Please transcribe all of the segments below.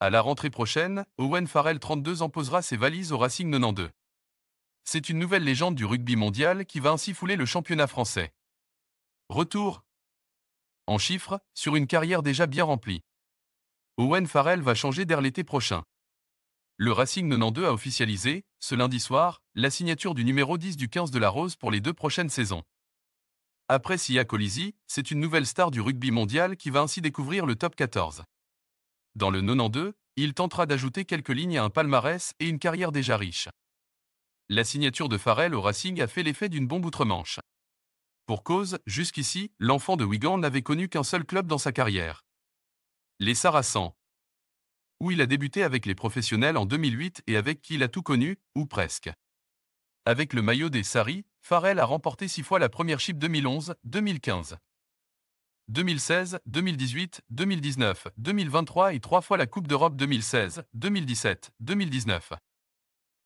À la rentrée prochaine, Owen Farrell 32 imposera ses valises au Racing 92. C'est une nouvelle légende du rugby mondial qui va ainsi fouler le championnat français. Retour En chiffres, sur une carrière déjà bien remplie. Owen Farrell va changer d'air l'été prochain. Le Racing 92 a officialisé, ce lundi soir, la signature du numéro 10 du 15 de la Rose pour les deux prochaines saisons. Après Sia Colisi, c'est une nouvelle star du rugby mondial qui va ainsi découvrir le top 14. Dans le 92, il tentera d'ajouter quelques lignes à un palmarès et une carrière déjà riche. La signature de Farrell au Racing a fait l'effet d'une bombe outre-Manche. Pour cause, jusqu'ici, l'enfant de Wigan n'avait connu qu'un seul club dans sa carrière. Les Saracens. Où il a débuté avec les professionnels en 2008 et avec qui il a tout connu, ou presque. Avec le maillot des Saris, Farrell a remporté six fois la première Chip 2011-2015. 2016, 2018, 2019, 2023 et trois fois la Coupe d'Europe 2016, 2017, 2019.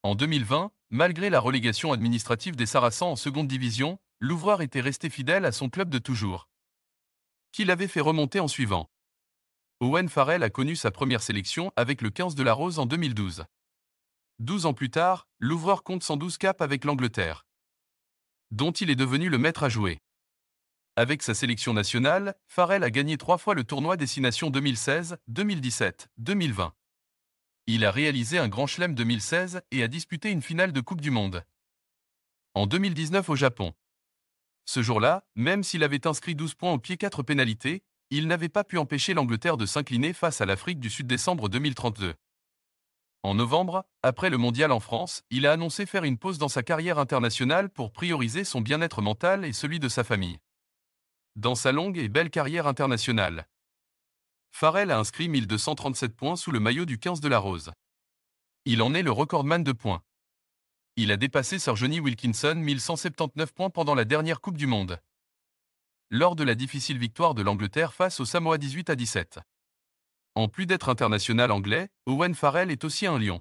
En 2020, malgré la relégation administrative des Saracens en seconde division, l'ouvreur était resté fidèle à son club de toujours. Qui l'avait fait remonter en suivant Owen Farrell a connu sa première sélection avec le 15 de la Rose en 2012. Douze ans plus tard, l'ouvreur compte 112 caps avec l'Angleterre, dont il est devenu le maître à jouer. Avec sa sélection nationale, Farrell a gagné trois fois le tournoi Destination 2016, 2017, 2020. Il a réalisé un Grand Chelem 2016 et a disputé une finale de Coupe du Monde. En 2019 au Japon. Ce jour-là, même s'il avait inscrit 12 points au pied 4 pénalités, il n'avait pas pu empêcher l'Angleterre de s'incliner face à l'Afrique du Sud décembre 2032. En novembre, après le mondial en France, il a annoncé faire une pause dans sa carrière internationale pour prioriser son bien-être mental et celui de sa famille dans sa longue et belle carrière internationale. Farrell a inscrit 1237 points sous le maillot du 15 de la Rose. Il en est le recordman de points. Il a dépassé Sir Johnny Wilkinson 1179 points pendant la dernière Coupe du Monde. Lors de la difficile victoire de l'Angleterre face au Samoa 18 à 17. En plus d'être international anglais, Owen Farrell est aussi un lion.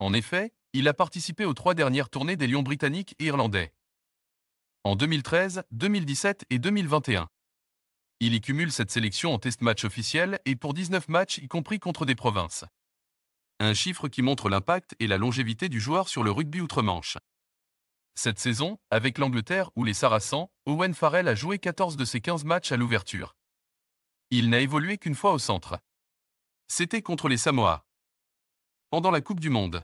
En effet, il a participé aux trois dernières tournées des lions britanniques et irlandais en 2013, 2017 et 2021. Il y cumule cette sélection en test match officiel et pour 19 matchs y compris contre des provinces. Un chiffre qui montre l'impact et la longévité du joueur sur le rugby outre-Manche. Cette saison, avec l'Angleterre ou les Saracens, Owen Farrell a joué 14 de ses 15 matchs à l'ouverture. Il n'a évolué qu'une fois au centre. C'était contre les Samoa. Pendant la Coupe du Monde,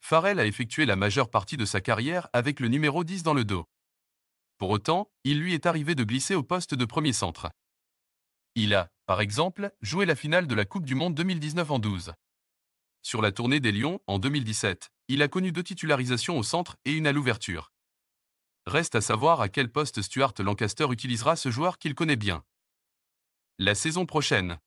Farrell a effectué la majeure partie de sa carrière avec le numéro 10 dans le dos. Pour autant, il lui est arrivé de glisser au poste de premier centre. Il a, par exemple, joué la finale de la Coupe du Monde 2019 en 12. Sur la tournée des Lions, en 2017, il a connu deux titularisations au centre et une à l'ouverture. Reste à savoir à quel poste Stuart Lancaster utilisera ce joueur qu'il connaît bien. La saison prochaine.